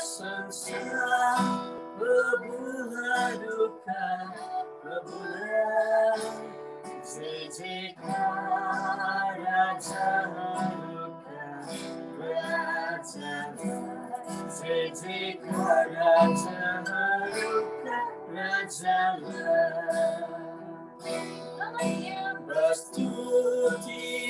sensilah berbuah duka berbulan sejika raja luka raja sejika raja luka raja luka berstuti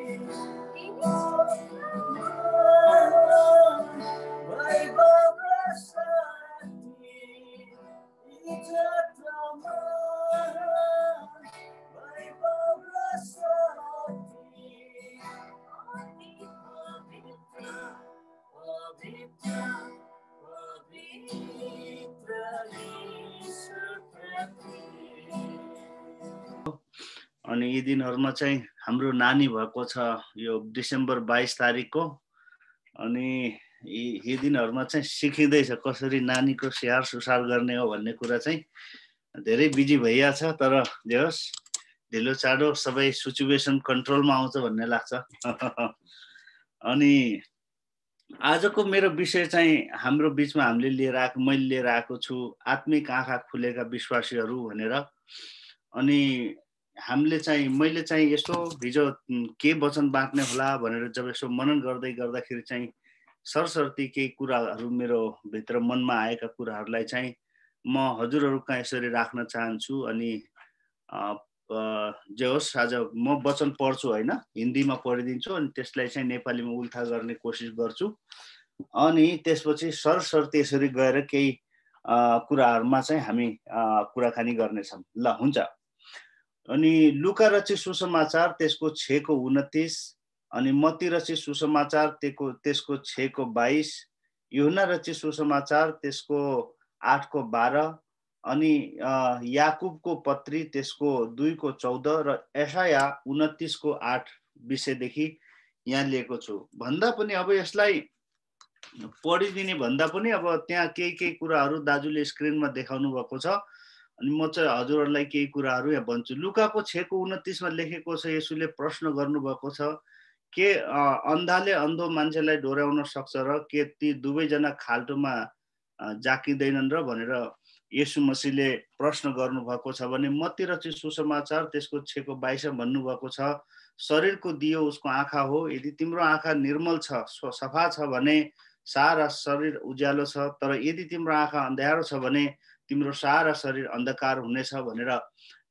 यी दिनहरूमा चाहिँ हाम्रो नानी भएको छ यो डिसेम्बर बाइस तारिकको अनि यी दिनहरूमा चाहिँ सिकिँदैछ कसरी नानीको स्याहार सुसार गर्ने हो भन्ने कुरा चाहिँ धेरै बिजी भइया छ तर जे होस् ढिलो चाँडो सबै सिचुएसन कन्ट्रोलमा आउँछ भन्ने लाग्छ अनि आजको मेरो विषय चाहिँ हाम्रो बिचमा हामीले लिएर आएको मैले लिएर आएको छु आत्मिक आँखा खुलेका विश्वासीहरू भनेर अनि हामीले चाहिँ मैले चाहिँ यसो हिजो के वचन बाँच्ने होला भनेर जब यसो मनन गर्दै गर्दाखेरि चाहिँ सरस्वती केही कुराहरू मेरो भित्र मनमा आएका कुराहरूलाई चाहिँ म हजुरहरू कहाँ यसरी राख्न चाहन्छु अनि जे होस् आज म वचन पढ्छु होइन हिन्दीमा पढिदिन्छु अनि त्यसलाई चाहिँ नेपालीमा उल्था गर्ने कोसिस गर्छु अनि त्यसपछि सरस्वती यसरी गएर केही कुराहरूमा चाहिँ हामी कुराकानी गर्नेछौँ ल हुन्छ अनि लुका रचित सुसमाचार त्यसको छको उन्तिस अनि मती रचित सुसमाचार त्यसको त्यसको छको बाइस युना रचित सुसमाचार त्यसको आठको बाह्र अनि याकुबको पत्री त्यसको दुईको चौध र एसाया उन्तिसको आठ विषयदेखि यहाँ लिएको छु भन्दा पनि अब यसलाई पढिदिने भन्दा पनि अब त्यहाँ केही केही कुराहरू दाजुले स्क्रिनमा देखाउनु भएको छ अनि म चाहिँ हजुरहरूलाई केही कुराहरू यहाँ भन्छु लुकाको छेको उन्तिसमा लेखेको छ यसुले प्रश्न गर्नुभएको छ के अन्धाले अन्धो मान्छेलाई डोर्याउन सक्छ र के ती दुवैजना खाल्टोमा जाकिँदैनन् र भनेर यसु मसीले प्रश्न गर्नुभएको छ भने मतिर चाहिँ सुसमाचार त्यसको छेको बाइसमा भन्नुभएको छ शरीरको दियो उसको आँखा हो यदि तिम्रो आँखा निर्मल छ सफा छ भने सारा शरीर उज्यालो छ तर यदि तिम्रो आँखा अन्ध्यारो छ भने तिम्रो सारा शरीर अन्धकार हुनेछ भनेर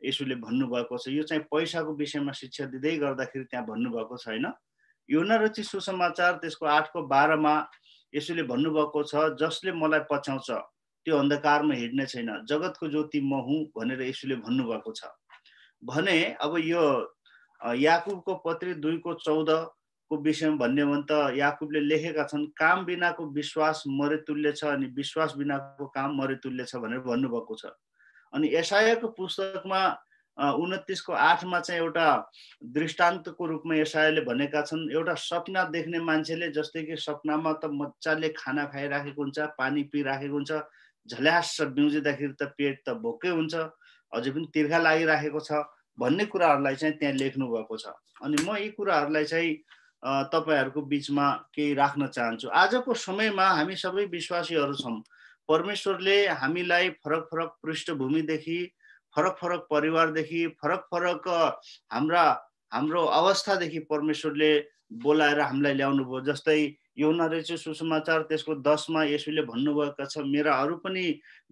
यसुले भन्नुभएको छ यो चाहिँ पैसाको विषयमा शिक्षा दिँदै गर्दाखेरि त्यहाँ भन्नुभएको छैन यो नरुचि सुसमाचार त्यसको आठको बाह्रमा यसुले भन्नुभएको छ जसले मलाई पछ्याउँछ त्यो अन्धकारमा हिँड्ने छैन जगतको ज्योति म हुँ भनेर यसुले भन्नुभएको छ भने अब यो याकुबको पत्री दुईको चौध को विषयमा भन्यो भने त याकुबले लेखेका छन् काम बिनाको विश्वास मरेतुल्य छ अनि विश्वास बिनाको काम मरेतुल्य छ भनेर भन्नुभएको छ अनि एसआईको पुस्तकमा उन्तिसको आठमा चाहिँ एउटा दृष्टान्तको रूपमा एसआईले भनेका छन् एउटा सपना देख्ने मान्छेले जस्तै कि सपनामा त मजाले खाना खाइराखेको हुन्छ पानी पिइराखेको हुन्छ झल्यास बिउजिँदाखेरि त पेट त भोकै हुन्छ अझै पनि तिर्खा लागिराखेको छ भन्ने कुराहरूलाई चाहिँ त्यहाँ लेख्नु भएको छ अनि म यी कुराहरूलाई चाहिँ तपाईँहरूको बिचमा केही राख्न चाहन्छु आजको समयमा हामी सबै विश्वासीहरू छौँ परमेश्वरले हामीलाई फरक फरक पृष्ठभूमिदेखि फरक फरक परिवारदेखि फरक फरक हाम्रा हाम्रो अवस्थादेखि परमेश्वरले बोलाएर हामीलाई ल्याउनु भयो जस्तै यौना रहेछ सुसमाचार त्यसको दसमा यसुले भन्नुभएको छ मेरा अरू पनि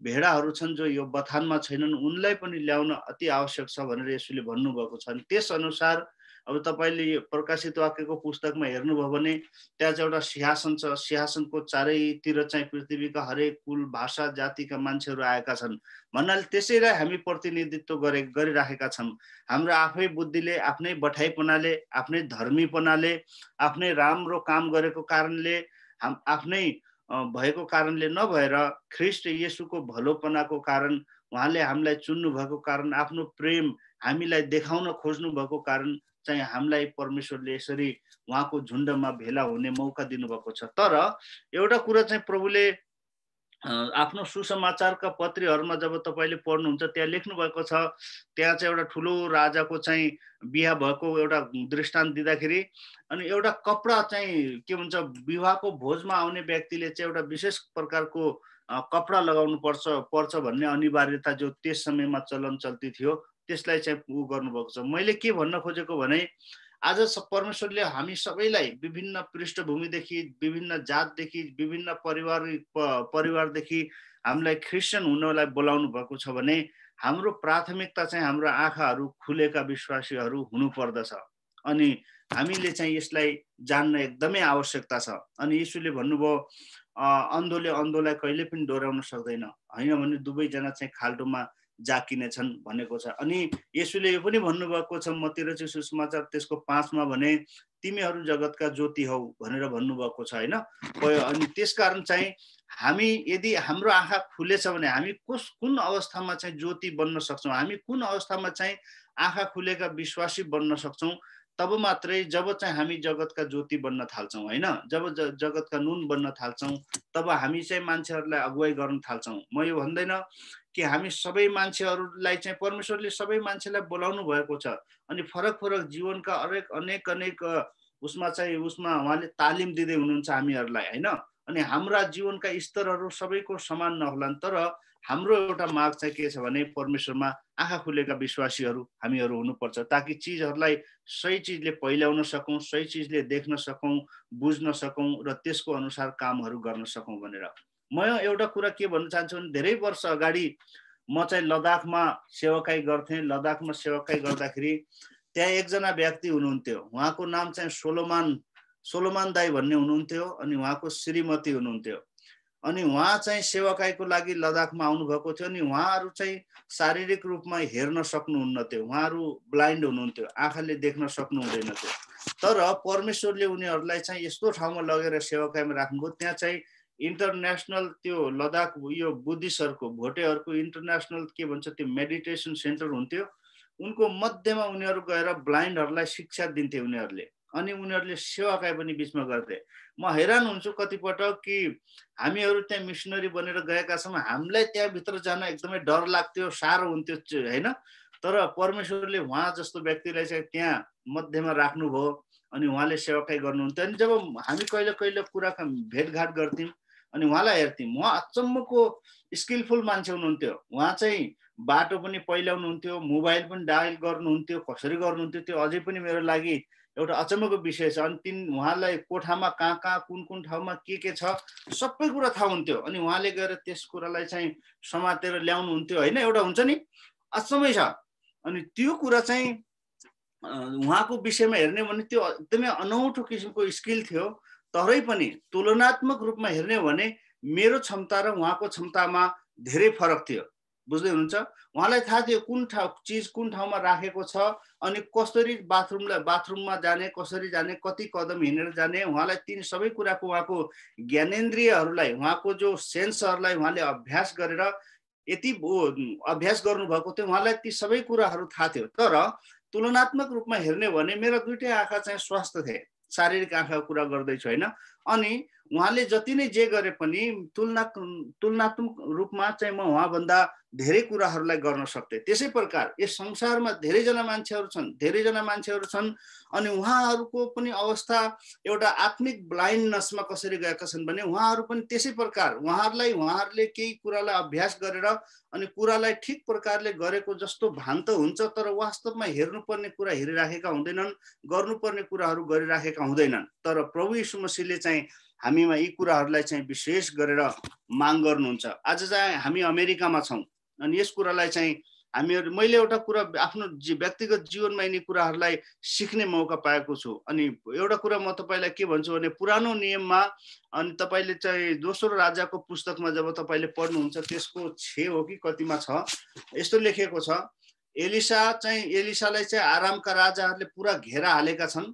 भेडाहरू छन् जो यो बथानमा छैनन् उनलाई पनि ल्याउन अति आवश्यक छ भनेर यसुले भन्नुभएको छ त्यस अनुसार अब तपाईँले प्रकाशित वाक्यको पुस्तकमा हेर्नुभयो भने त्यहाँ चाहिँ एउटा सिंहासन छ सिंहासनको चारैतिर चाहिँ पृथ्वीका हरेक कुल भाषा जातिका मान्छेहरू आएका छन् भन्नाले त्यसैलाई हामी प्रतिनिधित्व गरे गरिराखेका छन् हाम्रो आफै बुद्धिले आफ्नै बठाइपनाले आफ्नै धर्मीपनाले आफ्नै राम्रो काम गरेको कारणले हाम आफ्नै भएको कारणले नभएर ख्रिस्ट यसुको भलोपनाको कारण उहाँले हामीलाई चुन्नु भएको कारण आफ्नो प्रेम हामीलाई देखाउन खोज्नु भएको कारण चाहिँ हामीलाई परमेश्वरले यसरी उहाँको झुन्डमा भेला हुने मौका दिनुभएको छ तर एउटा कुरा चाहिँ प्रभुले आफ्नो सुसमाचारका पत्रीहरूमा जब तपाईँले पढ्नुहुन्छ त्यहाँ लेख्नु भएको छ त्यहाँ चाहिँ एउटा ठुलो राजाको चाहिँ बिहा भएको एउटा दृष्टान्त दिँदाखेरि अनि एउटा कपडा चाहिँ के भन्छ विवाहको भोजमा आउने व्यक्तिले चाहिँ एउटा विशेष प्रकारको कपडा लगाउनु पर्छ पर्छ भन्ने अनिवार्यता जो त्यस समयमा चलन चल्ती थियो त्यसलाई चाहिँ ऊ गर्नुभएको छ मैले के भन्न खोजेको भने आज परमेश्वरले हामी सबैलाई विभिन्न पृष्ठभूमिदेखि विभिन्न जातदेखि विभिन्न परिवार परिवारदेखि हामीलाई क्रिस्चियन हुनलाई बोलाउनु भएको छ भने हाम्रो प्राथमिकता चाहिँ हाम्रो आँखाहरू खुलेका विश्वासीहरू हुनुपर्दछ अनि हामीले चाहिँ यसलाई जान्न एकदमै आवश्यकता छ अनि यीशुले भन्नुभयो अन्धोले अन्धोलाई कहिले पनि डोऱ्याउन सक्दैन होइन भने दुवैजना चाहिँ खाल्टोमा जाकिनेछन् भनेको छ अनि यसुले यो पनि भन्नुभएको छ म तिर चाहिँ सुसमाचार त्यसको पाँचमा भने तिमीहरू जगतका ज्योति हौ भनेर भन्नुभएको छ होइन अनि त्यसकारण चाहिँ हामी यदि हाम्रो आँखा खुलेछ भने हामी कस कुन अवस्थामा चाहिँ ज्योति बन्न सक्छौँ हामी कुन अवस्थामा चाहिँ आँखा खुलेका विश्वासी बन्न सक्छौँ तब मात्रै जब चाहिँ हामी जगतका ज्योति बन्न थाल्छौँ होइन जब ज जगतका नुन बन्न थाल्छौँ तब हामी चाहिँ मान्छेहरूलाई अगुवाई गर्न थाल्छौँ म यो भन्दैन कि हामी सबै मान्छेहरूलाई चाहिँ परमेश्वरले सबै मान्छेलाई बोलाउनु भएको छ अनि फरक फरक जीवनका हरेक अनेक अनेक उसमा चाहिँ उसमा उहाँले तालिम दिँदै हुनुहुन्छ हामीहरूलाई होइन अनि हाम्रा जीवनका स्तरहरू सबैको समान नहोलान् तर हाम्रो एउटा माग चाहिँ के छ भने परमेश्वरमा आँखा खुलेका विश्वासीहरू हामीहरू हुनुपर्छ ताकि चिजहरूलाई सही चिजले पहिल्याउन सकौँ सही चिजले देख्न सकौँ बुझ्न सकौँ र त्यसको अनुसार कामहरू गर्न सकौँ भनेर म एउटा कुरा के भन्न चाहन्छु भने धेरै वर्ष अगाडि म चाहिँ लद्दाखमा सेवाकाई गर्थेँ लद्दाखमा सेवाकाई गर्दाखेरि त्यहाँ एकजना व्यक्ति हुनुहुन्थ्यो उहाँको नाम चाहिँ सोलोमान सोलोमान दाई भन्ने हुनुहुन्थ्यो अनि उहाँको श्रीमती हुनुहुन्थ्यो अनि उहाँ चाहिँ सेवाकाईको लागि लद्दाखमा आउनुभएको थियो अनि उहाँहरू चाहिँ शारीरिक रूपमा हेर्न सक्नुहुन्न थियो उहाँहरू ब्लाइन्ड हुनुहुन्थ्यो आँखाले देख्न सक्नु हुँदैन थियो तर परमेश्वरले उनीहरूलाई चाहिँ यस्तो ठाउँमा लगेर सेवाकाईमा राख्नुभयो त्यहाँ चाहिँ इन्टरनेसनल त्यो लद्दाख यो बुद्धिस्टहरूको भोटेहरूको इन्टरनेसनल के भन्छ त्यो मेडिटेसन सेन्टर हुन्थ्यो उनको मध्येमा उनीहरू गएर ब्लाइन्डहरूलाई शिक्षा दिन्थे उनीहरूले अनि उनीहरूले सेवाकाई पनि बिचमा गर्थे म हैरान हुन्छु कतिपटक कि हामीहरू त्यहाँ मिसनरी बनेर गएका छौँ हामीलाई त्यहाँभित्र जान एकदमै डर लाग्थ्यो साह्रो हुन्थ्यो होइन तर परमेश्वरले उहाँ जस्तो व्यक्तिलाई चाहिँ त्यहाँ मध्यमा राख्नुभयो अनि उहाँले सेवाकै गर्नुहुन्थ्यो अनि जब हामी कहिले कहिले कुरा भेटघाट गर्थ्यौँ अनि उहाँलाई हेर्थ्यौँ उहाँ अचम्मको स्किलफुल मान्छे हुनुहुन्थ्यो उहाँ चाहिँ बाटो पनि पहिल्याउनुहुन्थ्यो मोबाइल पनि डायल गर्नुहुन्थ्यो कसरी गर्नुहुन्थ्यो त्यो अझै पनि मेरो लागि एउटा अचम्मको विषय छ अनि तिन उहाँलाई कोठामा कहाँ कहाँ कुन कुन ठाउँमा के के छ सबै कुरा थाहा हुन्थ्यो अनि उहाँले गएर त्यस कुरालाई चाहिँ समातेर ल्याउनु ल्याउनुहुन्थ्यो होइन एउटा हुन्छ नि अचम्मै छ अनि त्यो कुरा चाहिँ उहाँको विषयमा हेर्ने भने त्यो एकदमै अनौठो किसिमको स्किल थियो तरै पनि तुलनात्मक रूपमा हेर्ने भने मेरो क्षमता र उहाँको क्षमतामा धेरै फरक थियो बुझ्दै हुनुहुन्छ उहाँलाई थाहा थियो कुन ठाउँ चिज कुन ठाउँमा राखेको छ अनि कसरी बाथरुमलाई बाथरुममा जाने कसरी जाने कति कदम हिँडेर जाने उहाँलाई तिन सबै कुराको उहाँको ज्ञानेन्द्रियहरूलाई उहाँको जो सेन्सहरूलाई उहाँले अभ्यास गरेर यति अभ्यास गर्नुभएको थियो उहाँलाई ती सबै कुराहरू थाहा थियो तर तुलनात्मक रूपमा हेर्ने भने मेरो दुइटै आँखा चाहिँ स्वास्थ्य थिए शारीरिक आँखाको कुरा गर्दैछु होइन अनि उहाँले जति नै जे गरे पनि तुलना तुलनात्मक रूपमा चाहिँ म उहाँभन्दा धेरै कुराहरूलाई गर्न सक्थेँ त्यसै प्रकार यस संसारमा धेरैजना मान्छेहरू छन् धेरैजना मान्छेहरू छन् अनि उहाँहरूको पनि अवस्था एउटा आत्मिक ब्लाइन्डनेसमा कसरी गएका छन् भने उहाँहरू पनि त्यसै प्रकार उहाँहरूलाई उहाँहरूले केही कुरालाई अभ्यास गरेर अनि कुरालाई ठिक प्रकारले गरेको जस्तो भान त हुन्छ तर वास्तवमा हेर्नुपर्ने कुरा हेरिराखेका हुँदैनन् गर्नुपर्ने कुराहरू गरिराखेका हुँदैनन् तर प्रभु यीशु मसीले चाहिँ हामीमा यी कुराहरूलाई चाहिँ विशेष गरेर माग गर्नुहुन्छ आज चाहिँ हामी अमेरिकामा छौँ अनि यस कुरालाई चाहिँ हामीहरू मैले एउटा कुरा आफ्नो जी व्यक्तिगत जीवनमा यिनी कुराहरूलाई सिक्ने मौका पाएको छु अनि एउटा कुरा म तपाईँलाई के भन्छु भने पुरानो नियममा अनि तपाईँले चाहिँ दोस्रो राजाको पुस्तकमा जब तपाईँले पढ्नुहुन्छ त्यसको छे हो कि कतिमा छ यस्तो लेखेको छ एलिसा चाहिँ एलिसालाई चाहिँ आरामका राजाहरूले पुरा घेरा हालेका छन्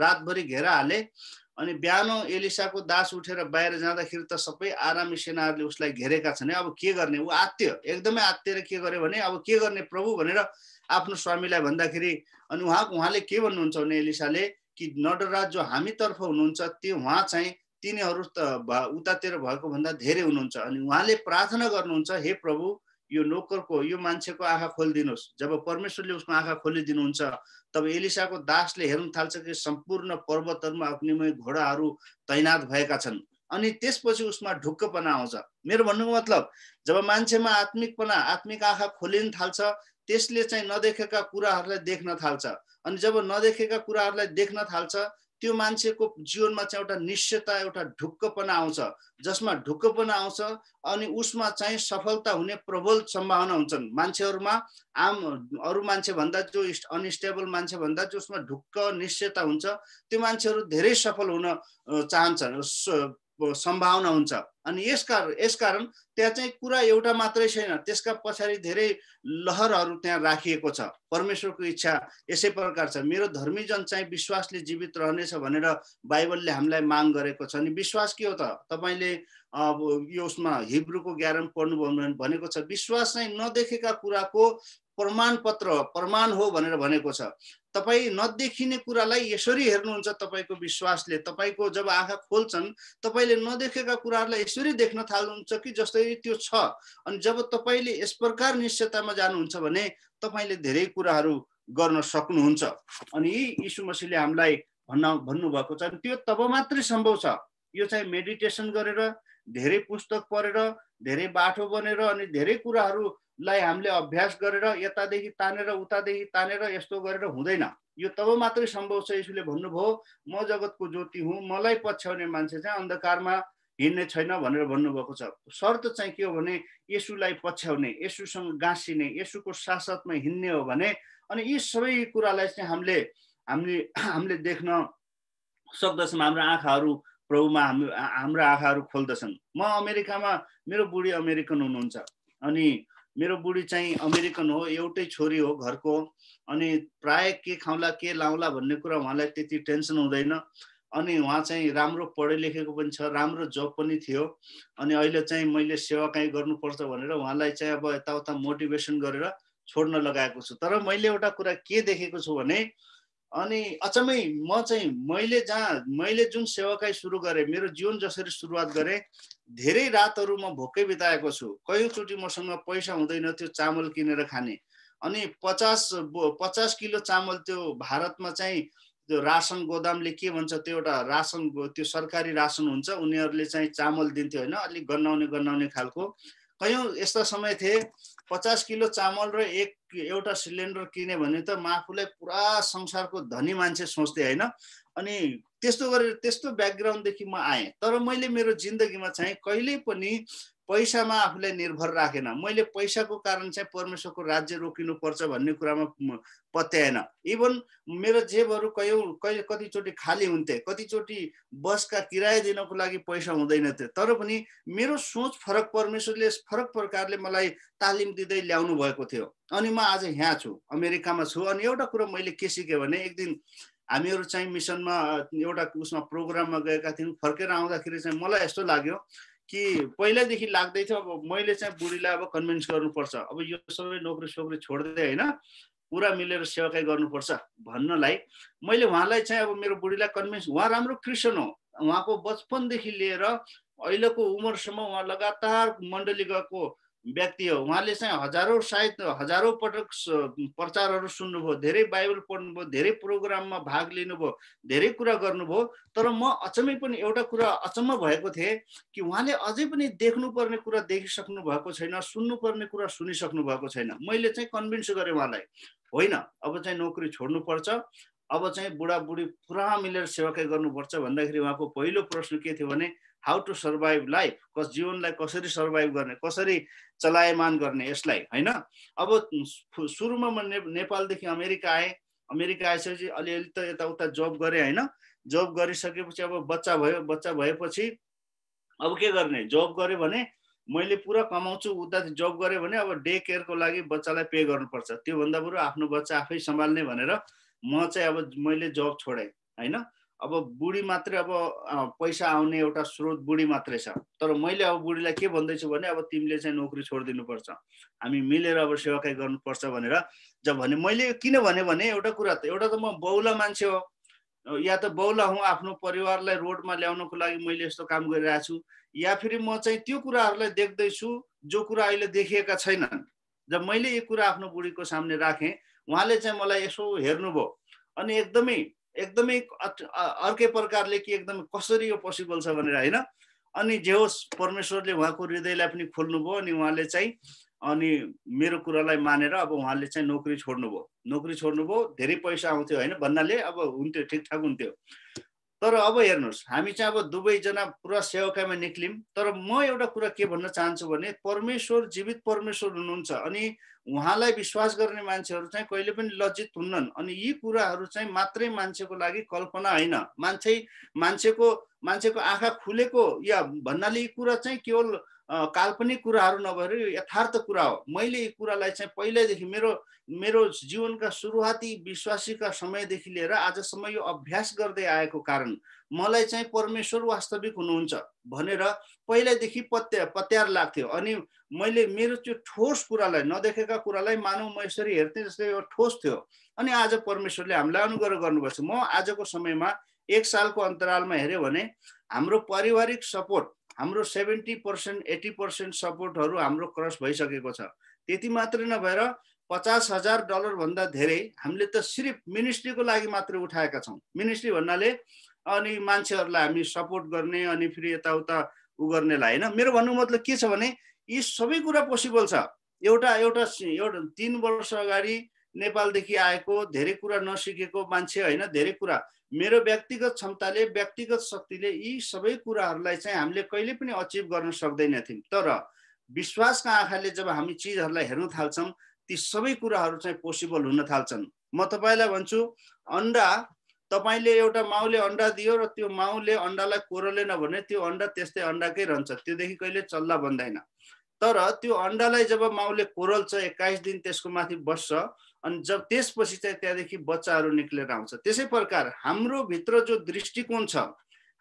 रातभरि घेरा हाले अनि बिहान एलिसाको दास उठेर बाहिर जाँदाखेरि त सबै आरामी सेनाहरूले उसलाई घेरेका छन् अब के गर्ने ऊ आत्य एकदमै र के गर्यो भने अब के गर्ने प्रभु भनेर आफ्नो स्वामीलाई भन्दाखेरि अनि उहाँ उहाँले के भन्नुहुन्छ भने एलिसाले कि नडराज जो हामीतर्फ हुनुहुन्छ त्यो उहाँ चाहिँ तिनीहरू त उतातिर भएको भन्दा धेरै हुनुहुन्छ अनि उहाँले प्रार्थना गर्नुहुन्छ हे प्रभु यो नोकरको यो मान्छेको आँखा खोलिदिनुहोस् जब परमेश्वरले उसको आँखा खोलिदिनुहुन्छ तब एलिसाको दासले हेर्न थाल्छ कि सम्पूर्ण पर्वतहरूमा अग्निमय घोडाहरू तैनात भएका छन् अनि त्यसपछि उसमा ढुक्कपना आउँछ मेरो भन्नुको मतलब जब मान्छेमा आत्मिकपना आत्मिक आँखा खोलिन थाल्छ त्यसले चाहिँ नदेखेका कुराहरूलाई देख्न थाल्छ अनि जब नदेखेका कुराहरूलाई देख्न थाल्छ त्यो मान्छेको जीवनमा चाहिँ एउटा निश्चयता एउटा ढुक्कपना आउँछ जसमा ढुक्कपना आउँछ अनि उसमा चाहिँ सफलता हुने प्रबल सम्भावना हुन्छन् मान्छेहरूमा आम अरू मान्छेभन्दा जो अनस्टेबल मान्छेभन्दा जो उसमा ढुक्क निश्चयता हुन्छ त्यो मान्छेहरू धेरै सफल हुन चाहन्छन् सम्भावना हुन्छ अनि यस कारण यसकारण त्यहाँ चाहिँ कुरा एउटा मात्रै छैन त्यसका पछाडि धेरै लहरहरू त्यहाँ राखिएको छ परमेश्वरको इच्छा यसै प्रकार छ मेरो धर्मीजन चाहिँ विश्वासले जीवित रहनेछ भनेर बाइबलले हामीलाई माग गरेको छ अनि विश्वास के हो त तपाईँले अब यो उसमा हिब्रूको ज्ञान पढ्नुभयो भनेको छ विश्वास चाहिँ नदेखेका कुराको प्रमाणपत्र प्रमाण हो भनेर भनेको छ तपाईँ नदेखिने कुरालाई यसरी हेर्नुहुन्छ तपाईँको विश्वासले तपाईँको जब आँखा खोल्छन् तपाईँले नदेखेका कुराहरूलाई यसरी देख्न थाल्नुहुन्छ कि जस्तै त्यो छ अनि जब तपाईँले यस प्रकार निश्चयतामा जानुहुन्छ भने तपाईँले धेरै कुराहरू गर्न सक्नुहुन्छ अनि यी यीशु मसीले हामीलाई भन्न भन्नुभएको छ त्यो तब मात्रै सम्भव छ यो चाहिँ मेडिटेसन गरेर धेरै पुस्तक पढेर धेरै बाठो बनेर अनि धेरै कुराहरूलाई हामीले अभ्यास गरेर यतादेखि तानेर उतादेखि तानेर यस्तो गरेर हुँदैन यो तब मात्रै सम्भव छ यसुले भन्नुभयो म जगतको ज्योति हुँ मलाई पछ्याउने मान्छे चाहिँ अन्धकारमा हिँड्ने छैन भनेर भन्नुभएको छ शर्त चाहिँ के हो भने यसुलाई पछ्याउने यसुसँग गाँसिने यसुको सासतमा हिँड्ने हो भने अनि यी सबै कुरालाई चाहिँ हामीले हामीले हामीले देख्न सक्दछौँ हाम्रो आँखाहरू प्रभुमा हाम्रो हाम्रो आँखाहरू खोल्दछन् म अमेरिकामा मेरो बुढी अमेरिकन हुनुहुन्छ अनि मेरो बुढी चाहिँ अमेरिकन हो एउटै छोरी हो घरको अनि प्राय के खाउँला के लाउँला भन्ने कुरा उहाँलाई त्यति टेन्सन हुँदैन अनि उहाँ चाहिँ राम्रो पढे लेखेको पनि छ राम्रो जब पनि थियो अनि अहिले चाहिँ मैले सेवा काहीँ गर्नुपर्छ भनेर उहाँलाई चाहिँ अब यताउता मोटिभेसन गरेर छोड्न लगाएको छु तर मैले एउटा कुरा के देखेको छु भने अनि अचम्मै म चाहिँ मैले जहाँ मैले जुन सेवाकै सुरु गरेँ मेरो जीवन जसरी सुरुवात गरेँ धेरै रातहरू म भोकै बिताएको छु कयौँचोटि मसँग पैसा हुँदैन त्यो चामल किनेर खाने अनि पचास पचास किलो चामल त्यो भारतमा चाहिँ त्यो रासन गोदामले के भन्छ त्यो एउटा रासन त्यो सरकारी रासन हुन्छ उनीहरूले चाहिँ चामल दिन्थ्यो होइन अलिक गन्नाउने गन्नाउने खालको कयौँ यस्ता समय थिए पचास किलो चामल र एक एउटा सिलिन्डर किने भने त आफूलाई पुरा संसारको धनी मान्छे सोच्थेँ होइन अनि त्यस्तो गरेर त्यस्तो ब्याकग्राउन्डदेखि म आएँ तर मैले मेरो जिन्दगीमा चाहिँ कहिल्यै पनि पैसामा आफूलाई निर्भर राखेन मैले पैसाको कारण चाहिँ परमेश्वरको राज्य रोकिनु पर्छ भन्ने कुरामा पत्याएन इभन मेरो जेबहरू कयौँ कहिले कतिचोटि खाली हुन्थे कतिचोटि बसका किराया दिनको लागि पैसा हुँदैन थियो तर पनि मेरो सोच फरक परमेश्वरले फरक प्रकारले मलाई तालिम दिँदै ल्याउनु भएको थियो अनि म आज यहाँ छु अमेरिकामा छु अनि एउटा कुरो मैले के सिकेँ भने एक दिन हामीहरू चाहिँ मिसनमा एउटा उसमा प्रोग्राममा गएका थियौँ फर्केर आउँदाखेरि चाहिँ मलाई यस्तो लाग्यो कि पहिल्यैदेखि थियो अब मैले चाहिँ बुढीलाई अब कन्भिन्स गर्नुपर्छ अब यो सबै नोकरी सोकरी छोड्दै होइन पुरा मिलेर सेवाकै गर्नुपर्छ भन्नलाई मैले उहाँलाई चाहिँ अब मेरो बुढीलाई कन्भिन्स उहाँ राम्रो क्रिस्चियन हो उहाँको बचपनदेखि लिएर अहिलेको उमेरसम्म उहाँ लगातार मण्डली गएको व्यक्ति हो उहाँले चाहिँ हजारौँ सायद हजारौँ पटक प्रचारहरू सुन्नुभयो धेरै बाइबल पढ्नुभयो धेरै प्रोग्राममा भाग लिनुभयो धेरै कुरा गर्नुभयो तर म अचम्मै पनि एउटा कुरा अचम्म भएको थिएँ कि उहाँले अझै पनि देख्नुपर्ने कुरा देखिसक्नु भएको छैन सुन्नुपर्ने कुरा सुनिसक्नु भएको छैन मैले चाहिँ कन्भिन्स गरेँ उहाँलाई होइन अब चाहिँ नोकरी छोड्नुपर्छ अब चाहिँ बुढाबुढी पुरा मिलेर सेवाकै गर्नुपर्छ भन्दाखेरि उहाँको पहिलो प्रश्न के थियो भने हाउ टु सर्भाइभ लाइफ कस जीवनलाई कसरी सर्भाइभ गर्ने कसरी चलायमान गर्ने यसलाई होइन अब सुरुमा म ने, नेपालदेखि अमेरिका आएँ अमेरिका आइसकेपछि अलिअलि त यताउता जब गरेँ होइन जब गरिसकेपछि अब बच्चा भयो बच्चा भएपछि अब के गर्ने जब गरेँ भने मैले पुरा कमाउँछु उता जब गरेँ भने अब डे केयरको लागि बच्चालाई पे गर्नुपर्छ त्योभन्दा बरु आफ्नो बच्चा आफै सम्हाल्ने भनेर म चाहिँ अब मैले जब छोडेँ होइन अब बुढी मात्रै अब पैसा आउने एउटा स्रोत बुढी मात्रै छ तर मैले अब बुढीलाई के भन्दैछु भने अब तिमीले चाहिँ नोकरी छोडिदिनुपर्छ हामी मिलेर अब सेवाकाई गर्नुपर्छ भनेर जब भने मैले किन भने भने एउटा कुरा त एउटा त म बहुला मान्छे हो या त बहुला हुँ आफ्नो परिवारलाई रोडमा ल्याउनको लागि मैले यस्तो काम गरिरहेको छु या फेरि म चाहिँ त्यो कुराहरूलाई देख्दैछु जो कुरा अहिले देखिएका छैनन् जब मैले यो कुरा आफ्नो बुढीको सामने राखेँ उहाँले चाहिँ मलाई यसो हेर्नुभयो अनि एकदमै एकदमै अर्कै प्रकारले कि एकदम कसरी यो पोसिबल छ भनेर होइन अनि जे होस् परमेश्वरले उहाँको हृदयलाई पनि खोल्नुभयो अनि उहाँले चाहिँ अनि मेरो कुरालाई मानेर अब उहाँले चाहिँ नोकरी छोड्नुभयो नोकरी छोड्नुभयो धेरै पैसा आउँथ्यो होइन भन्नाले अब हुन्थ्यो ठिकठाक हुन्थ्यो तर अब हेर्नुहोस् हामी चाहिँ अब दुवैजना पुरा सेवकामा निक्लियौँ तर म एउटा कुरा के भन्न चाहन्छु भने परमेश्वर जीवित परमेश्वर हुनुहुन्छ अनि उहाँलाई विश्वास गर्ने मान्छेहरू चाहिँ कहिले पनि लज्जित हुन्नन् अनि यी कुराहरू चाहिँ मात्रै मान्छेको लागि कल्पना होइन मान्छे मान्छेको मान्छेको आँखा खुलेको या भन्नाले यी कुरा चाहिँ केवल काल्पनिक कुराहरू नभएर यो यथार्थ कुरा हो मैले यी कुरालाई चाहिँ पहिल्यैदेखि मेरो मेरो जीवनका सुरुवाती विश्वासीका समयदेखि लिएर आजसम्म यो अभ्यास गर्दै आएको कारण मलाई चाहिँ परमेश्वर वास्तविक हुनुहुन्छ भनेर पहिल्यैदेखि पत्या पत्यार लाग्थ्यो अनि मैले मेरो त्यो ठोस कुरालाई नदेखेका कुरालाई मानव म यसरी हेर्थेँ जस्तै यो ठोस थियो अनि आज परमेश्वरले हामीलाई अनुग्रह गर्नुपर्छ म आजको समयमा एक सालको अन्तरालमा हेऱ्यो भने हाम्रो पारिवारिक सपोर्ट हाम्रो सेभेन्टी पर्सेन्ट एट्टी पर्सेन्ट सपोर्टहरू हाम्रो क्रस भइसकेको छ त्यति मात्रै नभएर पचास हजार डलरभन्दा धेरै हामीले त सिर्फ मिनिस्ट्रीको लागि मात्र उठाएका छौँ मिनिस्ट्री भन्नाले अनि मान्छेहरूलाई हामी सपोर्ट गर्ने अनि फेरि यताउता उ गर्नेलाई होइन मेरो भन्नु मतलब के छ भने यी सबै कुरा पोसिबल छ एउटा एउटा एउटा तिन वर्ष अगाडि नेपालदेखि आएको धेरै कुरा नसिकेको मान्छे होइन धेरै कुरा मेरो व्यक्तिगत क्षमताले व्यक्तिगत शक्तिले यी सबै कुराहरूलाई चाहिँ हामीले कहिले पनि अचिभ गर्न सक्दैनथ्यौँ तर विश्वासका आँखाले जब हामी चिजहरूलाई हेर्न थाल्छौँ ती सबै कुराहरू चाहिँ पोसिबल हुन थाल्छन् म तपाईँलाई भन्छु अन्डा तपाईँले एउटा माउले अन्डा दियो र त्यो माउले अन्डालाई कोरलेन भने त्यो अन्डा त्यस्तै अन्डाकै रहन्छ त्योदेखि कहिले चल्ला बन्दैन तर त्यो अन्डालाई जब माउले कोरल्छ एक्काइस दिन त्यसको माथि बस्छ अनि जब त्यसपछि चाहिँ त्यहाँदेखि बच्चाहरू निक्लेर आउँछ त्यसै प्रकार हाम्रो भित्र जो दृष्टिकोण छ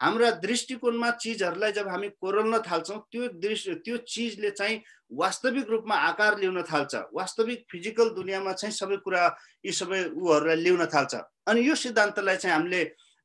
हाम्रा दृष्टिकोणमा चिजहरूलाई जब हामी कोरल्न थाल्छौँ त्यो दृष्टि त्यो चिजले चाहिँ वास्तविक रूपमा आकार ल्याउन थाल्छ वास्तविक फिजिकल दुनियाँमा चाहिँ सबै कुरा यी सबै उहरूलाई ल्याउन थाल्छ अनि यो सिद्धान्तलाई चाहिँ हामीले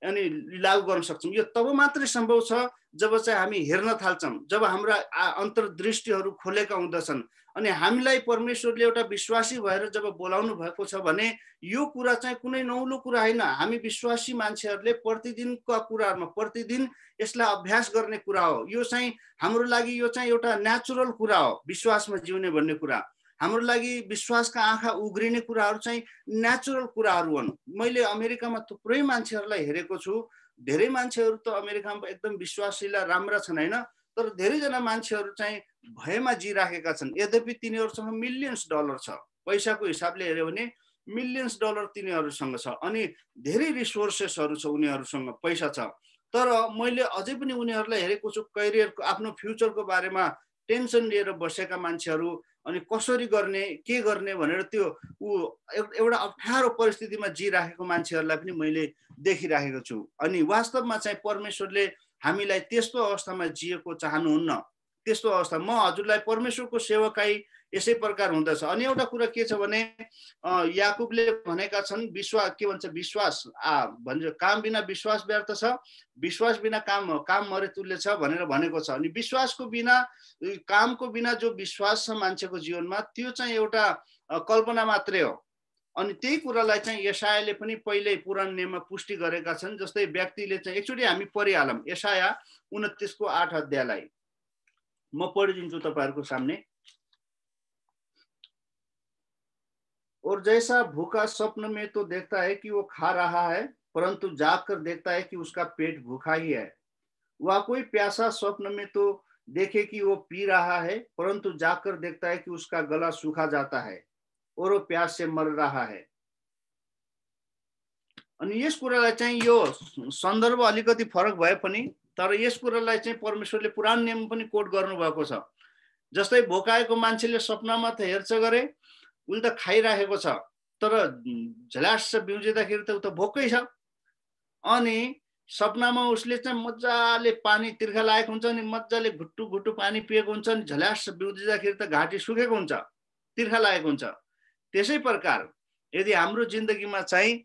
अनि लागू गर्न सक्छौँ यो तब मात्रै सम्भव छ जब चाहिँ हामी हेर्न थाल्छौँ जब हाम्रा अन्तर्दृष्टिहरू खोलेका हुँदछन् अनि हामीलाई परमेश्वरले एउटा विश्वासी भएर जब बोलाउनु भएको छ भने यो कुरा चाहिँ कुनै नौलो कुरा होइन हामी विश्वासी मान्छेहरूले प्रतिदिनका कुराहरूमा प्रतिदिन यसलाई अभ्यास गर्ने कुरा हो यो चाहिँ हाम्रो लागि यो चाहिँ एउटा नेचुरल कुरा हो विश्वासमा जिउने भन्ने कुरा हाम्रो लागि विश्वासका आँखा उग्रिने कुराहरू चाहिँ नेचुरल कुराहरू हुन् मैले अमेरिकामा थुप्रै मान्छेहरूलाई हेरेको छु धेरै मान्छेहरू त अमेरिकामा एकदम विश्वासिला राम्रा छन् होइन तर धेरैजना मान्छेहरू चाहिँ भयमा जिराखेका छन् यद्यपि तिनीहरूसँग मिलियन्स डलर छ पैसाको हिसाबले हेऱ्यो भने मिलियन्स डलर तिनीहरूसँग छ अनि धेरै रिसोर्सेसहरू छ उनीहरूसँग पैसा छ तर मैले अझै पनि उनीहरूलाई हेरेको छु करियरको आफ्नो फ्युचरको बारेमा टेन्सन लिएर बसेका मान्छेहरू अनि कसरी गर्ने के गर्ने भनेर त्यो ऊ एउटा अप्ठ्यारो परिस्थितिमा जिराखेको मान्छेहरूलाई पनि मैले देखिराखेको छु अनि वास्तवमा चाहिँ परमेश्वरले हामीलाई त्यस्तो अवस्थामा जिएको चाहनुहुन्न त्यस्तो अवस्था म हजुरलाई परमेश्वरको सेवकाई यसै प्रकार हुँदछ अनि एउटा कुरा के छ भने याकुबले भनेका छन् विश्वास के भन्छ विश्वास आ भन्छ काम बिना विश्वास व्यर्थ छ विश्वास बिना काम काम मरे तुल्य छ भनेर भनेको छ अनि विश्वासको बिना कामको बिना जो विश्वास छ मान्छेको जीवनमा त्यो चाहिँ एउटा कल्पना मात्रै हो अनि त्यही कुरालाई चाहिँ यसायाले पनि पहिल्यै पुरानो नियममा पुष्टि गरेका छन् जस्तै व्यक्तिले चाहिँ एकचोटि हामी परिहालौँ यसाया उन्तिसको आठ अध्यायलाई म पढिदिन्छु तक सामने और जैसा भूखा स्वप्न में तो देखता है कि वो खा रहा है परंतु जाग कर देखता है कि उसका पेट भूखा ही है वह कोई प्यासा स्वप्न में तो देखे कि वो पी रहा है परंतु जाग कर देखता है कि उसका गला सूखा जाता है और वो प्यास से मर रहा है अनि यस कुरालाई यो अलिकति फरक भए तर यस कुरालाई चाहिँ परमेश्वरले पुरानो नियम पनि कोट गर्नुभएको छ जस्तै भोकाएको मान्छेले सपनामा त हेर्छ गरे उसले त खाइराखेको छ तर झ्यास बिउजिँदाखेरि त ऊ त भोकै छ अनि सपनामा उसले चाहिँ मजाले पानी तिर्खा लागेको हुन्छ अनि मजाले घुट्टु घुट्टु पानी पिएको हुन्छ अनि झल्यास बिउजिँदाखेरि त घाँटी सुकेको हुन्छ तिर्खा लागेको हुन्छ त्यसै प्रकार यदि हाम्रो जिन्दगीमा चाहिँ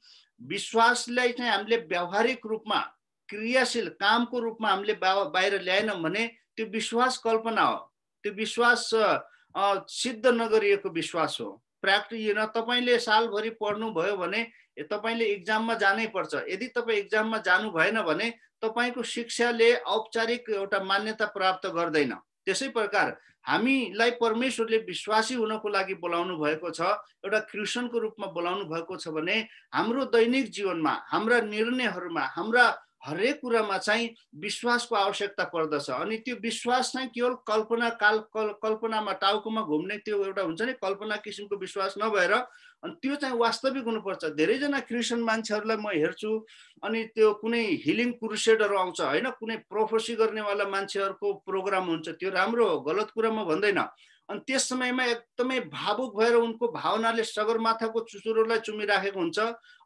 विश्वासलाई चाहिँ हामीले व्यावहारिक रूपमा क्रियाशील कामको रूपमा हामीले बाहिर ल्याएनौँ भने त्यो विश्वास कल्पना हो त्यो विश्वास सिद्ध नगरिएको विश्वास हो प्र्याक्टिस होइन तपाईँले सालभरि पढ्नुभयो भने तपाईँले इक्जाममा जानै पर्छ यदि तपाईँ इक्जाममा जानु भएन भने तपाईँको शिक्षाले औपचारिक एउटा मान्यता प्राप्त गर्दैन त्यसै प्रकार हामीलाई परमेश्वरले विश्वासी हुनको लागि बोलाउनु भएको छ एउटा क्रिस्चियनको रूपमा बोलाउनु भएको छ भने हाम्रो दैनिक जीवनमा हाम्रा निर्णयहरूमा हाम्रा हरेक कुरामा चाहिँ विश्वासको आवश्यकता पर्दछ अनि त्यो विश्वास चाहिँ केवल कल्पना काल कल कल्पनामा टाउकोमा घुम्ने त्यो एउटा हुन्छ नि कल्पना किसिमको विश्वास नभएर अनि त्यो चाहिँ वास्तविक हुनुपर्छ धेरैजना क्रिस्चियन मान्छेहरूलाई म हेर्छु अनि त्यो कुनै हिलिङ क्रुसेडहरू आउँछ होइन कुनै प्रोफेसी गर्नेवाला मान्छेहरूको प्रोग्राम हुन्छ त्यो राम्रो हो गलत कुरा म भन्दैन अनि त्यस समयमा एकदमै भावुक भएर उनको भावनाले सगरमाथाको चुचुरोलाई चुमिराखेको हुन्छ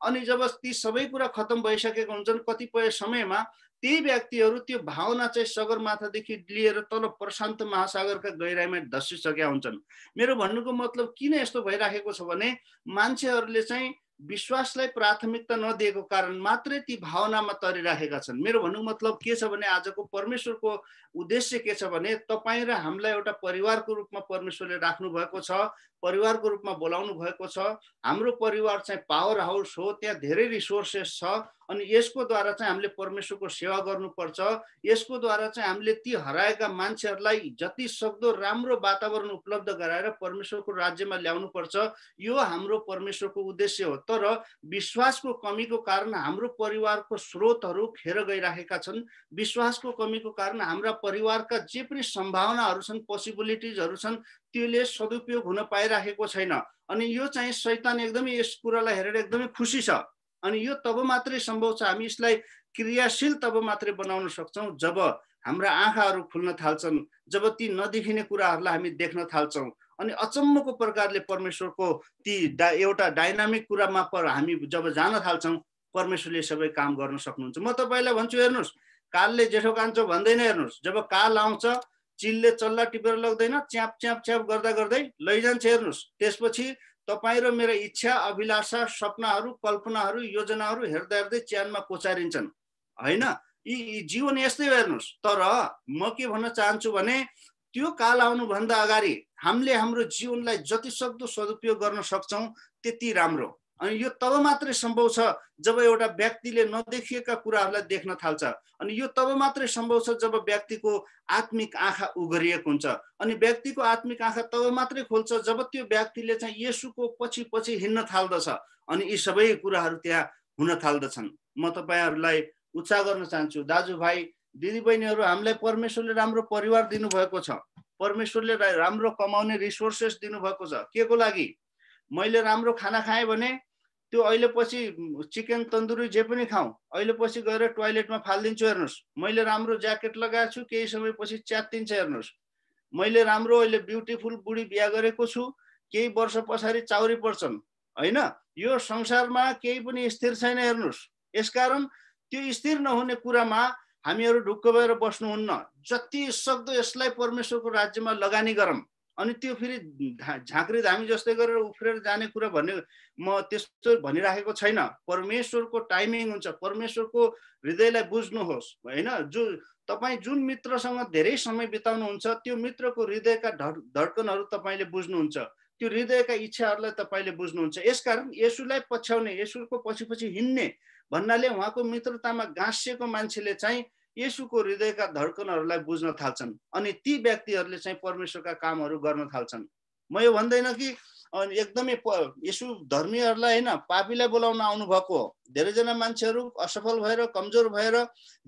अनि जब ती सबै कुरा खत्तम भइसकेको हुन्छन् कतिपय समयमा त्यही व्यक्तिहरू त्यो भावना चाहिँ सगरमाथादेखि लिएर तल प्रशान्त महासागरका गहिराइमा धसिसकेका हुन्छन् मेरो भन्नुको मतलब किन यस्तो भइराखेको छ भने मान्छेहरूले चाहिँ विश्वासलाई प्राथमिकता नदिएको कारण मात्रै ती भावनामा तरिराखेका छन् मेरो भन्नुको मतलब के छ भने आजको परमेश्वरको उद्देश्य के छ भने तपाईँ र हामीलाई एउटा परिवारको रूपमा परमेश्वरले राख्नु भएको छ परिवारको रूपमा बोलाउनु भएको छ हाम्रो परिवार चाहिँ पावर हाउस हो त्यहाँ धेरै रिसोर्सेस छ अनि यसकोद्वारा चाहिँ हामीले परमेश्वरको सेवा गर्नुपर्छ यसकोद्वारा चाहिँ हामीले ती हराएका मान्छेहरूलाई जति सक्दो राम्रो वातावरण उपलब्ध गराएर परमेश्वरको राज्यमा ल्याउनुपर्छ यो हाम्रो परमेश्वरको उद्देश्य हो तर विश्वासको कमीको कारण हाम्रो परिवारको स्रोतहरू खेर गइराखेका छन् विश्वासको कमीको कारण हाम्रा परिवारका जे पनि सम्भावनाहरू छन् पोसिबिलिटिजहरू छन् त्यसले सदुपयोग हुन पाइराखेको छैन अनि यो चाहिँ शैतान एकदमै यस कुरालाई हेरेर एकदमै खुसी छ अनि यो तब मात्रै सम्भव छ हामी यसलाई क्रियाशील तब मात्रै बनाउन सक्छौँ जब हाम्रा आँखाहरू खुल्न थाल्छन् जब ती नदेखिने कुराहरूलाई हामी देख्न थाल्छौँ अनि अचम्मको प्रकारले परमेश्वरको ती डा एउटा डाइनामिक कुरामा पर हामी जब जान थाल्छौँ परमेश्वरले सबै काम गर्न सक्नुहुन्छ म तपाईँलाई भन्छु हेर्नुहोस् कालले जेठो कान्छो भन्दैन हेर्नुहोस् जब काल आउँछ चिलले चल्ला टिपेर लग्दैन च्याप च्याप च्याप गर्दा गर्दै लैजान्छ हेर्नुहोस् त्यसपछि तपाईँ र मेरो इच्छा अभिलाषा सपनाहरू कल्पनाहरू योजनाहरू हेर्दा हेर्दै च्यानमा कोचारिन्छन् होइन यी जीवन यस्तै हेर्नुहोस् तर म के भन्न चाहन्छु भने त्यो काल आउनुभन्दा अगाडि हामीले हाम्रो जीवनलाई जति सक्दो सदुपयोग गर्न सक्छौँ त्यति राम्रो अनि यो तब मात्रै सम्भव छ जब एउटा व्यक्तिले नदेखिएका कुराहरूलाई देख्न थाल्छ अनि यो तब मात्रै सम्भव छ जब व्यक्तिको आत्मिक आँखा उघरिएको हुन्छ अनि व्यक्तिको आत्मिक आँखा तब मात्रै खोल्छ जब त्यो व्यक्तिले चाहिँ यसुको पछि पछि हिँड्न थाल्दछ अनि यी सबै कुराहरू त्यहाँ हुन थाल्दछन् म तपाईँहरूलाई उत्साह गर्न चाहन्छु दाजुभाइ दिदीबहिनीहरू हामीलाई परमेश्वरले राम्रो परिवार दिनुभएको छ परमेश्वरले राम्रो कमाउने रिसोर्सेस दिनुभएको छ के को लागि मैले राम्रो खाना खाएँ भने त्यो अहिले पछि चिकन तन्दुरी जे पनि खाउँ अहिले पछि गएर टोइलेटमा फालिदिन्छु हेर्नुहोस् मैले राम्रो ज्याकेट लगाएको छु केही समयपछि च्यातिन्छ हेर्नुहोस् मैले राम्रो अहिले ब्युटिफुल बुढी बिहा गरेको छु केही वर्ष पछाडि चाउरी पर्छन् होइन यो संसारमा केही पनि स्थिर छैन हेर्नुहोस् यसकारण त्यो स्थिर नहुने कुरामा हामीहरू ढुक्क भएर बस्नुहुन्न जति सक्दो यसलाई परमेश्वरको राज्यमा लगानी गरौँ अनि त्यो फेरि झाँक्री धामी जस्तै गरेर उफ्रेर जाने कुरा भन्ने म त्यस्तो भनिराखेको छैन परमेश्वरको टाइमिङ हुन्छ परमेश्वरको हृदयलाई बुझ्नुहोस् होइन जो तपाईँ जुन मित्रसँग धेरै समय बिताउनुहुन्छ त्यो मित्रको हृदयका धड्कनहरू तपाईँले बुझ्नुहुन्छ त्यो हृदयका इच्छाहरूलाई तपाईँले बुझ्नुहुन्छ यसकारण यसुलाई पछ्याउने यसुको पछि पछि हिँड्ने भन्नाले उहाँको मित्रतामा गाँसिएको मान्छेले चाहिँ यसुको हृदयका धड्कनहरूलाई बुझ्न थाल्छन् अनि ती व्यक्तिहरूले चाहिँ परमेश्वरका कामहरू गर्न थाल्छन् म यो भन्दैन कि एकदमै यसु धर्मीहरूलाई होइन पापीलाई बोलाउन आउनुभएको हो धेरैजना मान्छेहरू असफल भएर कमजोर भएर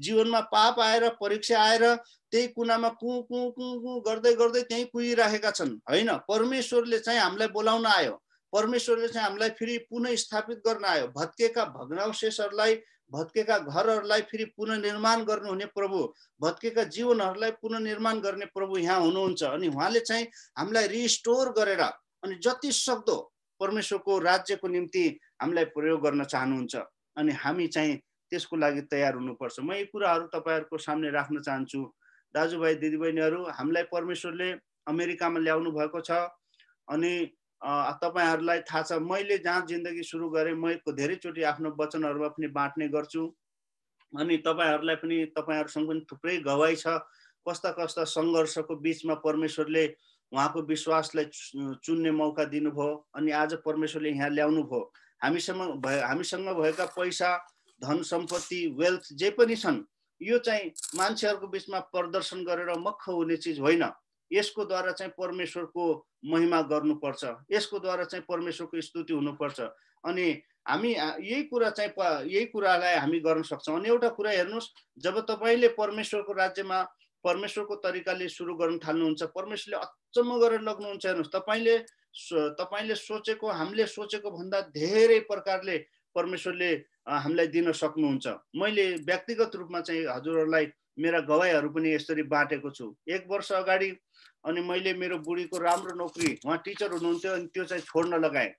जीवनमा पाप आएर परीक्षा आएर त्यही कुनामा कु कु कु कु गर्दै गर्दै त्यहीँ कुहिराखेका छन् होइन परमेश्वरले चाहिँ हामीलाई बोलाउन आयो परमेश्वरले चाहिँ हामीलाई फेरि पुनः स्थापित गर्न आयो भत्केका भग्नावशेषहरूलाई भत्केका घरहरूलाई फेरि पुननिर्माण गर्नुहुने प्रभु भत्केका जीवनहरूलाई पुननिर्माण गर्ने प्रभु यहाँ हुनुहुन्छ अनि उहाँले चाहिँ हामीलाई रिस्टोर गरेर अनि जति सक्दो परमेश्वरको राज्यको निम्ति हामीलाई प्रयोग गर्न चाहनुहुन्छ अनि हामी चाहिँ त्यसको लागि तयार हुनुपर्छ म यी कुराहरू तपाईँहरूको सामने राख्न चाहन्छु दाजुभाइ दिदीबहिनीहरू हामीलाई परमेश्वरले अमेरिकामा ल्याउनु भएको छ अनि तपाईँहरूलाई थाहा छ मैले जहाँ जिन्दगी सुरु गरेँ म धेरैचोटि आफ्नो वचनहरूमा पनि बाँट्ने गर्छु अनि तपाईँहरूलाई पनि तपाईँहरूसँग पनि थुप्रै गवाई छ कस्ता कस्ता सङ्घर्षको बिचमा परमेश्वरले उहाँको विश्वासलाई चुन्ने मौका दिनुभयो अनि आज परमेश्वरले यहाँ ल्याउनु भयो हामीसँग भए हामीसँग भएका पैसा धन सम्पत्ति वेल्थ जे पनि छन् यो चाहिँ मान्छेहरूको बिचमा प्रदर्शन गरेर मख हुने चिज होइन यसको द्वारा चाहिँ परमेश्वरको महिमा गर्नुपर्छ यसकोद्वारा चाहिँ परमेश्वरको स्तुति हुनुपर्छ अनि हामी यही कुरा चाहिँ यही कुरालाई हामी गर्न सक्छौँ अनि एउटा कुरा हेर्नुहोस् जब तपाईँले परमेश्वरको राज्यमा परमेश्वरको तरिकाले सुरु गर्न थाल्नुहुन्छ परमेश्वरले अचम्म गरेर लग्नुहुन्छ हेर्नुहोस् तपाईँले तपाईँले सोचेको हामीले सोचेको भन्दा धेरै प्रकारले परमेश्वरले हामीलाई दिन सक्नुहुन्छ मैले व्यक्तिगत रूपमा चाहिँ हजुरहरूलाई मेरा गवाईहरू पनि यसरी बाँटेको छु एक वर्ष अगाडि अनि मैले मेरो बुढीको राम्रो नोकरी उहाँ टिचर हुनुहुन्थ्यो अनि त्यो चाहिँ छोड्न लगाएँ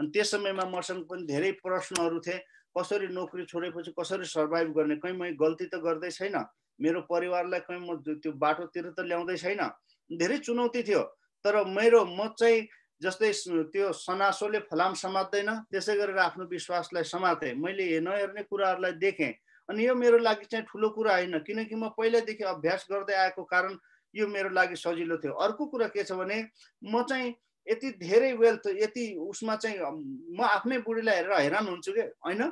अनि त्यस समयमा मसँग पनि धेरै प्रश्नहरू थिए कसरी नोकरी छोडेपछि कसरी सर्भाइभ गर्ने कहीँ मैले गल्ती त गर्दै छैन मेरो परिवारलाई कहीँ म त्यो बाटोतिर त ल्याउँदै छैन धेरै चुनौती थियो तर मेरो म चाहिँ जस्तै त्यो सनासोले फलाम समात्दैन त्यसै गरेर आफ्नो विश्वासलाई समातेँ मैले नहेर्ने कुराहरूलाई देखेँ अनि यो मेरो लागि चाहिँ ठुलो कुरा होइन किनकि म पहिल्यैदेखि अभ्यास गर्दै आएको कारण यो मेरो लागि सजिलो थियो अर्को कुरा के छ भने म चाहिँ यति धेरै वेल्थ यति उसमा चाहिँ म आफ्नै बुढीलाई हेरेर हैरान हुन्छु कि होइन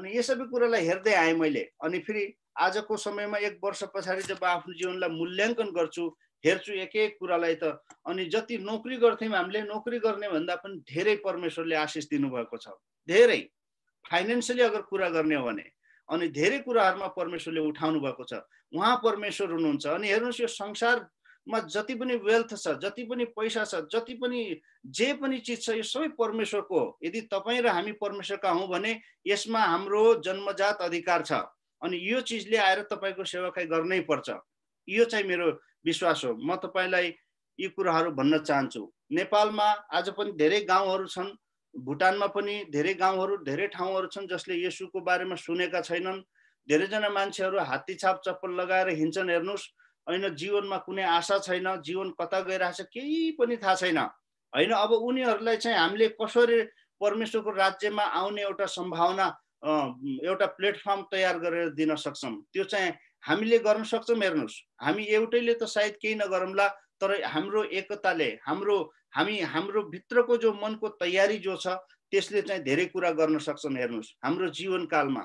अनि यो सबै कुरालाई हेर्दै आएँ मैले अनि फेरि आजको समयमा एक वर्ष पछाडि जब आफ्नो जीवनलाई मूल्याङ्कन गर्छु हेर्छु एक एक कुरालाई त अनि जति नोकरी गर्थ्यौँ हामीले नोकरी गर्ने भन्दा पनि धेरै परमेश्वरले आशिष दिनुभएको छ धेरै फाइनेन्सियली अगर कुरा गर्ने हो भने अनि धेरै कुराहरूमा परमेश्वरले उठाउनु भएको छ उहाँ परमेश्वर हुनुहुन्छ अनि हेर्नुहोस् यो संसारमा जति पनि वेल्थ छ जति पनि पैसा छ जति पनि जे पनि चिज छ यो सबै परमेश्वरको हो यदि तपाईँ र हामी परमेश्वरका हौँ भने यसमा हाम्रो जन्मजात अधिकार छ अनि यो चिजले आएर तपाईँको सेवाकाई गर्नै पर्छ यो चाहिँ मेरो विश्वास हो म तपाईँलाई यी कुराहरू भन्न चाहन्छु नेपालमा आज पनि धेरै गाउँहरू छन् भुटानमा पनि धेरै गाउँहरू धेरै ठाउँहरू छन् जसले यसुको बारेमा सुनेका छैनन् धेरैजना मान्छेहरू हात्ती छाप चप्पल लगाएर हिँड्छन् हेर्नुहोस् होइन जीवनमा कुनै आशा छैन जीवन कता गइरहेछ केही पनि थाहा छैन होइन अब उनीहरूलाई चाहिँ हामीले कसरी परमेश्वरको राज्यमा आउने एउटा सम्भावना एउटा प्लेटफर्म तयार गरेर दिन सक्छौँ त्यो चाहिँ हामीले गर्न सक्छौँ हेर्नुहोस् हामी एउटैले त सायद केही नगरौँला तर हाम्रो एकताले हाम्रो हामी हाम्रो भित्रको जो मनको तयारी जो छ त्यसले चाहिँ धेरै कुरा गर्न सक्छन् हेर्नुहोस् हाम्रो जीवनकालमा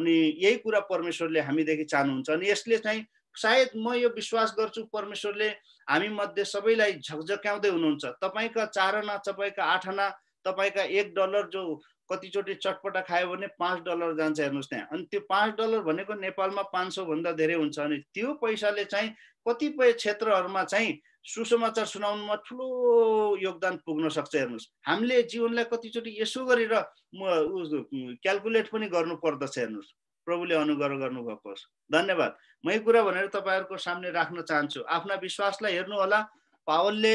अनि यही कुरा परमेश्वरले हामीदेखि चाहनुहुन्छ अनि यसले चाहिँ सायद म यो विश्वास गर्छु परमेश्वरले हामी मध्ये सबैलाई झकझक्याउँदै हुनुहुन्छ तपाईँका चारना तपाईँका आठना तपाईँका एक डलर जो कतिचोटि चटपटा खायो भने पाँच डलर जान्छ हेर्नुहोस् त्यहाँ अनि त्यो पाँच डलर भनेको नेपालमा पाँच सौभन्दा धेरै हुन्छ अनि त्यो पैसाले चाहिँ कतिपय क्षेत्रहरूमा चाहिँ सुसमाचार सुनाउनुमा ठुलो योगदान पुग्न सक्छ हेर्नुहोस् हामीले जीवनलाई कतिचोटि यसो गरेर म क्यालकुलेट पनि गर्नु पर्दछ हेर्नुहोस् प्रभुले अनुग्रह गर्नुभएको होस् धन्यवाद म यही कुरा भनेर तपाईँहरूको सामने राख्न चाहन्छु आफ्ना विश्वासलाई होला पावलले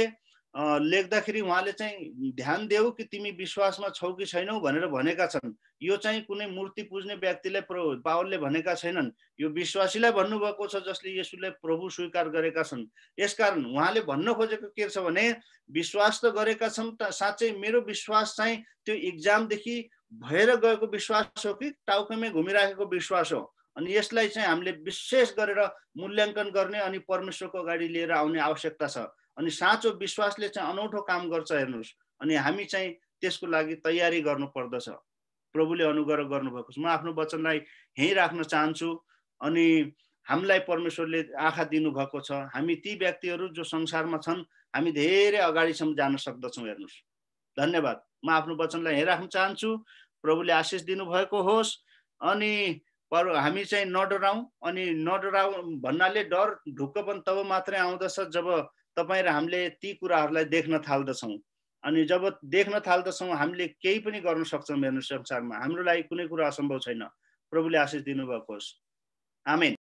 लेख्दाखेरि उहाँले चाहिँ ध्यान देऊ कि तिमी विश्वासमा छौ कि छैनौ भनेर भनेका छन् यो चाहिँ कुनै मूर्ति पुज्ने व्यक्तिलाई प्रभु पावलले भनेका छैनन् यो विश्वासीलाई भन्नुभएको छ जसले यसुलाई प्रभु स्वीकार गरेका छन् यसकारण उहाँले भन्न खोजेको के छ भने विश्वास त गरेका छन् त साँच्चै मेरो विश्वास चाहिँ त्यो इक्जामदेखि भएर गएको विश्वास हो कि टाउकोमै घुमिराखेको विश्वास हो अनि यसलाई चाहिँ हामीले विशेष गरेर मूल्याङ्कन गर्ने अनि परमेश्वरको अगाडि लिएर आउने आवश्यकता छ अनि साँचो विश्वासले चाहिँ अनौठो काम गर्छ हेर्नुहोस् अनि हामी चाहिँ त्यसको लागि तयारी गर्नुपर्दछ प्रभुले अनुग्रह गर्नुभएको छ म आफ्नो वचनलाई यहीँ राख्न चाहन्छु अनि हामीलाई परमेश्वरले आँखा दिनुभएको छ हामी ती व्यक्तिहरू जो संसारमा छन् हामी धेरै अगाडिसम्म जान सक्दछौँ हेर्नुहोस् धन्यवाद म आफ्नो वचनलाई यहीँ राख्न चाहन्छु प्रभुले आशिष दिनुभएको होस् अनि पर हामी चाहिँ नडराउँ अनि नडराउ भन्नाले डर ढुक्क पनि तब मात्रै आउँदछ जब तपाईँ र हामीले ती कुराहरूलाई देख्न थाल्दछौँ अनि जब देख्न थाल्दछौँ हामीले केही पनि गर्न सक्छौँ हेर्नु संसारमा हाम्रो लागि कुनै कुरो असम्भव छैन प्रभुले आशिष दिनुभएको होस् आमेन